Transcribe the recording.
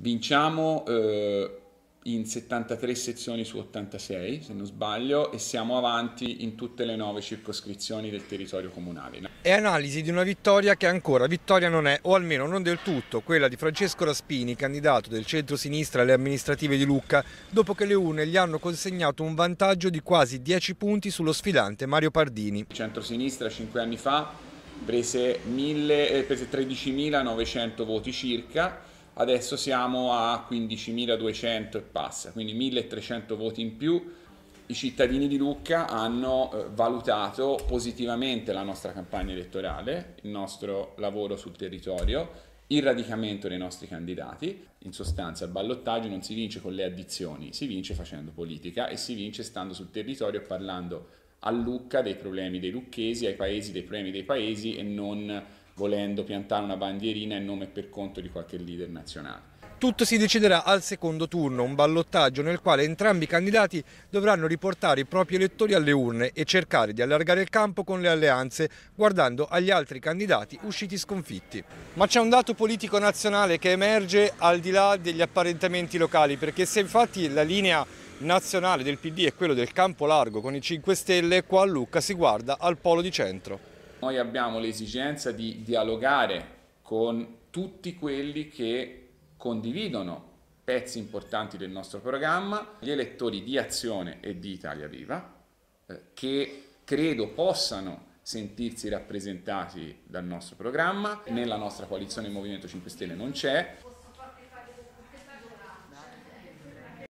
Vinciamo eh, in 73 sezioni su 86, se non sbaglio, e siamo avanti in tutte le nove circoscrizioni del territorio comunale. È analisi di una vittoria che ancora vittoria non è, o almeno non del tutto, quella di Francesco Raspini, candidato del centro-sinistra alle amministrative di Lucca, dopo che le UNE gli hanno consegnato un vantaggio di quasi 10 punti sullo sfidante Mario Pardini. Il centro-sinistra 5 anni fa prese, eh, prese 13.900 voti circa, adesso siamo a 15.200 e passa, quindi 1.300 voti in più. I cittadini di Lucca hanno eh, valutato positivamente la nostra campagna elettorale, il nostro lavoro sul territorio, il radicamento dei nostri candidati. In sostanza il ballottaggio non si vince con le addizioni, si vince facendo politica e si vince stando sul territorio e parlando a Lucca dei problemi dei lucchesi, ai paesi dei problemi dei paesi e non volendo piantare una bandierina in nome e per conto di qualche leader nazionale. Tutto si deciderà al secondo turno, un ballottaggio nel quale entrambi i candidati dovranno riportare i propri elettori alle urne e cercare di allargare il campo con le alleanze, guardando agli altri candidati usciti sconfitti. Ma c'è un dato politico nazionale che emerge al di là degli apparentamenti locali, perché se infatti la linea nazionale del PD è quella del campo largo con i 5 Stelle, qua a Lucca si guarda al polo di centro. Noi abbiamo l'esigenza di dialogare con tutti quelli che condividono pezzi importanti del nostro programma, gli elettori di Azione e di Italia Viva, eh, che credo possano sentirsi rappresentati dal nostro programma. Nella nostra coalizione il Movimento 5 Stelle non c'è.